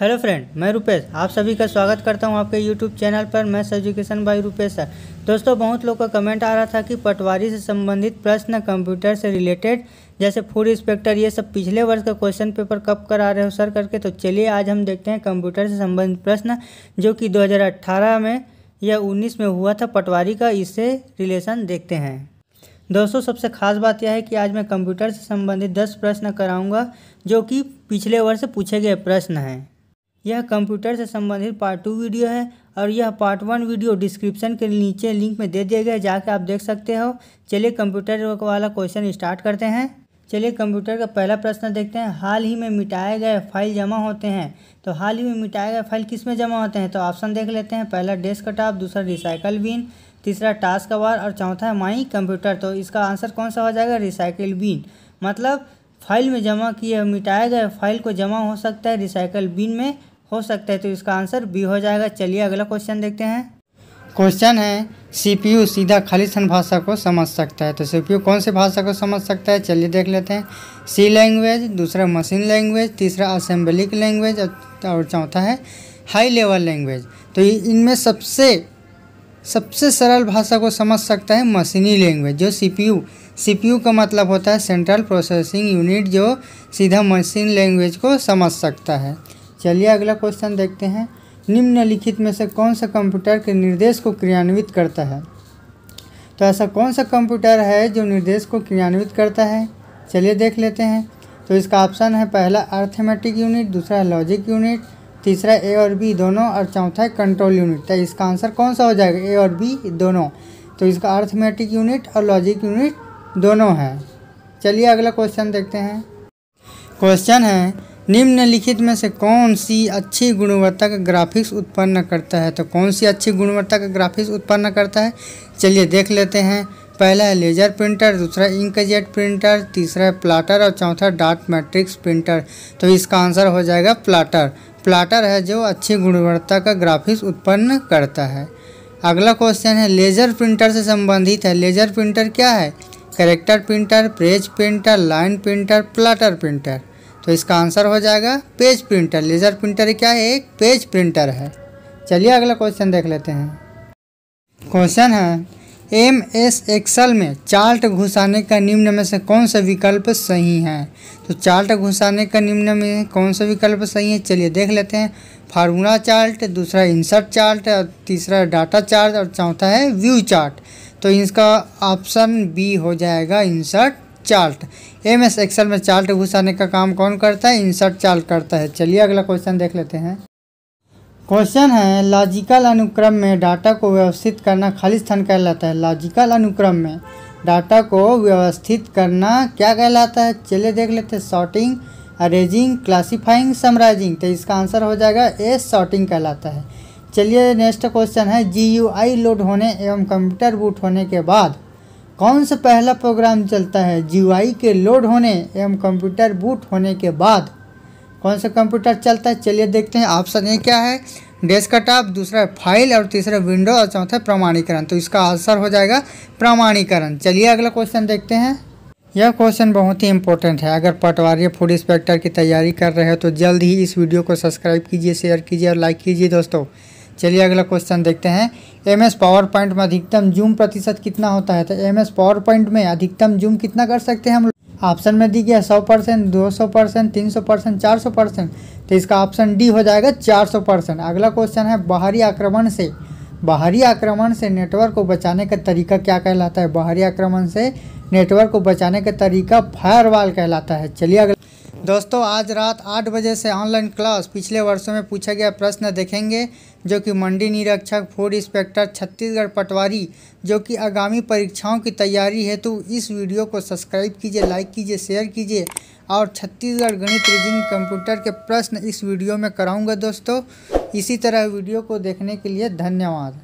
hello friend मैं रुपेश आप सभी का स्वागत करता हूं आपके यूट्यूब चैनल पर मैं एजुकेशन बाई रुपेश सर दोस्तों बहुत लोग का कमेंट आ रहा था कि पटवारी से संबंधित प्रश्न कंप्यूटर से रिलेटेड जैसे फूड इंस्पेक्टर ये सब पिछले वर्ष का क्वेश्चन पेपर कब करा रहे हो सर करके तो चलिए आज हम देखते हैं कंप्यूटर से संबंधित प्रश्न जो कि दो में या उन्नीस में हुआ था पटवारी का इससे रिलेशन देखते हैं दोस्तों सबसे खास बात यह है कि आज मैं कंप्यूटर से संबंधित दस प्रश्न कराऊँगा जो कि पिछले वर्ष पूछे गए प्रश्न हैं यह कंप्यूटर से संबंधित पार्ट टू वीडियो है और यह पार्ट वन वीडियो डिस्क्रिप्शन के नीचे लिंक में दे दिया गया जाके आप देख सकते हो चलिए कंप्यूटर वाला क्वेश्चन स्टार्ट करते हैं चलिए कंप्यूटर का पहला प्रश्न देखते हैं हाल ही में मिटाए गए फाइल जमा होते हैं तो हाल ही में मिटाए गए फाइल किस में जमा होते हैं तो ऑप्शन देख लेते हैं पहला डेस्क टॉप दूसरा रिसाइकल बिन तीसरा टास्क अवार और चौथा है माई कंप्यूटर तो इसका आंसर कौन सा हो जाएगा रिसाइकल बिन मतलब फाइल में जमा किए मिटाए गए फाइल को जमा हो सकता है रिसाइकल बिन में हो सकता है तो इसका आंसर बी हो जाएगा चलिए अगला क्वेश्चन देखते हैं क्वेश्चन है सीपीयू सीधा खालिस्तान भाषा को समझ सकता है तो सीपीयू कौन सी भाषा को समझ सकता है चलिए देख लेते हैं सी लैंग्वेज दूसरा मशीन लैंग्वेज तीसरा असेंबलिक लैंग्वेज और चौथा है हाई लेवल लैंग्वेज तो इनमें सबसे सबसे सरल भाषा को समझ सकता है मशीनी लैंग्वेज जो सीपीयू सीपीयू का मतलब होता है सेंट्रल प्रोसेसिंग यूनिट जो सीधा मशीन लैंग्वेज को समझ सकता है चलिए अगला क्वेश्चन देखते हैं निम्नलिखित में से कौन सा कंप्यूटर के निर्देश को क्रियान्वित करता है तो ऐसा कौन सा कंप्यूटर है जो निर्देश को क्रियान्वित करता है चलिए देख लेते हैं तो इसका ऑप्शन है पहला अर्थमेटिक यूनिट दूसरा है लॉजिक यूनिट तीसरा ए और बी दोनों और चौथा है कंट्रोल यूनिट तो इसका आंसर कौन सा हो जाएगा ए और बी दोनों तो इसका अर्थमेटिक यूनिट और लॉजिक यूनिट दोनों है चलिए अगला क्वेश्चन देखते हैं क्वेश्चन है निम्नलिखित में से कौन सी अच्छी गुणवत्ता का ग्राफिक्स उत्पन्न करता है तो कौन सी अच्छी गुणवत्ता का ग्राफिक्स उत्पन्न करता है चलिए देख लेते हैं पहला है लेजर प्रिंटर दूसरा इंकजेट प्रिंटर तीसरा है प्लाटर और चौथा डार्क मैट्रिक्स प्रिंटर तो इसका आंसर हो जाएगा प्लाटर प्लाटर है जो अच्छी गुणवत्ता का ग्राफिक्स उत्पन्न करता है अगला क्वेश्चन है लेजर प्रिंटर से संबंधित है लेजर प्रिंटर क्या है character printer page printer line printer plotter printer तो इसका आंसर हो जाएगा पेज प्रिंटर लेज़र प्रिंटर क्या है एक पेज प्रिंटर है चलिए अगला क्वेश्चन देख लेते हैं क्वेश्चन है एम एस एक्सल में चार्ट घुसाने का निम्न में से कौन सा विकल्प सही है तो चार्ट घुसाने का निम्न में कौन सा विकल्प सही है चलिए देख लेते हैं फार्मूला चार्ट दूसरा इंसर्ट चार्ट और तीसरा डाटा चार्ट और चौथा है व्यू चार्ट तो इसका ऑप्शन बी हो जाएगा insert chart M S Excel में चार्ट घुसाने का काम कौन करता है इंसर्ट चार्ट करता है चलिए अगला क्वेश्चन देख लेते हैं क्वेश्चन है लॉजिकल अनुक्रम में डाटा को व्यवस्थित करना खाली स्थान कहलाता है लॉजिकल अनुक्रम में डाटा को व्यवस्थित करना क्या कहलाता है चलिए देख लेते हैं शॉर्टिंग अरेजिंग क्लासीफाइंग समराइजिंग तो इसका आंसर हो जाएगा ए शॉर्टिंग कहलाता है चलिए नेक्स्ट क्वेश्चन है जी यू आई लोड होने एवं कंप्यूटर बूट होने के बाद कौन सा पहला प्रोग्राम चलता है जीवाई के लोड होने एवं कंप्यूटर बूट होने के बाद कौन सा कंप्यूटर चलता है चलिए देखते हैं ऑप्शन ए क्या है डेस्कटॉप दूसरा फाइल और तीसरा विंडो और चौथा प्रमाणीकरण तो इसका आंसर हो जाएगा प्रमाणीकरण चलिए अगला क्वेश्चन देखते हैं यह क्वेश्चन बहुत ही इंपॉर्टेंट है अगर पटवारी फूड इंस्पेक्टर की तैयारी कर रहे हो तो जल्द ही इस वीडियो को सब्सक्राइब कीजिए शेयर कीजिए और लाइक कीजिए दोस्तों चलिए अगला क्वेश्चन देखते हैं एम एस पावर पॉइंट में अधिकतम जूम प्रतिशत कितना होता है तो एम एस पावर पॉइंट में अधिकतम जूम कितना कर सकते हैं हम लोग ऑप्शन में दी गया सौ परसेंट दो सौ परसेंट तीन सौ परसेंट चार सौ परसेंट तो इसका ऑप्शन डी हो जाएगा चार सौ परसेंट अगला क्वेश्चन है बाहरी आक्रमण से बाहरी आक्रमण से नेटवर्क को बचाने का तरीका क्या कहलाता है बाहरी आक्रमण से नेटवर्क को बचाने का तरीका फायरवाल कहलाता है चलिए अगला दोस्तों आज रात आठ बजे से ऑनलाइन क्लास पिछले वर्षों में पूछा गया प्रश्न देखेंगे जो कि मंडी निरीक्षक फूड इंस्पेक्टर छत्तीसगढ़ पटवारी जो कि आगामी परीक्षाओं की तैयारी हेतु इस वीडियो को सब्सक्राइब कीजिए लाइक कीजिए शेयर कीजिए और छत्तीसगढ़ गणित रिजिंग कंप्यूटर के प्रश्न इस वीडियो में कराऊँगा दोस्तों इसी तरह वीडियो को देखने के लिए धन्यवाद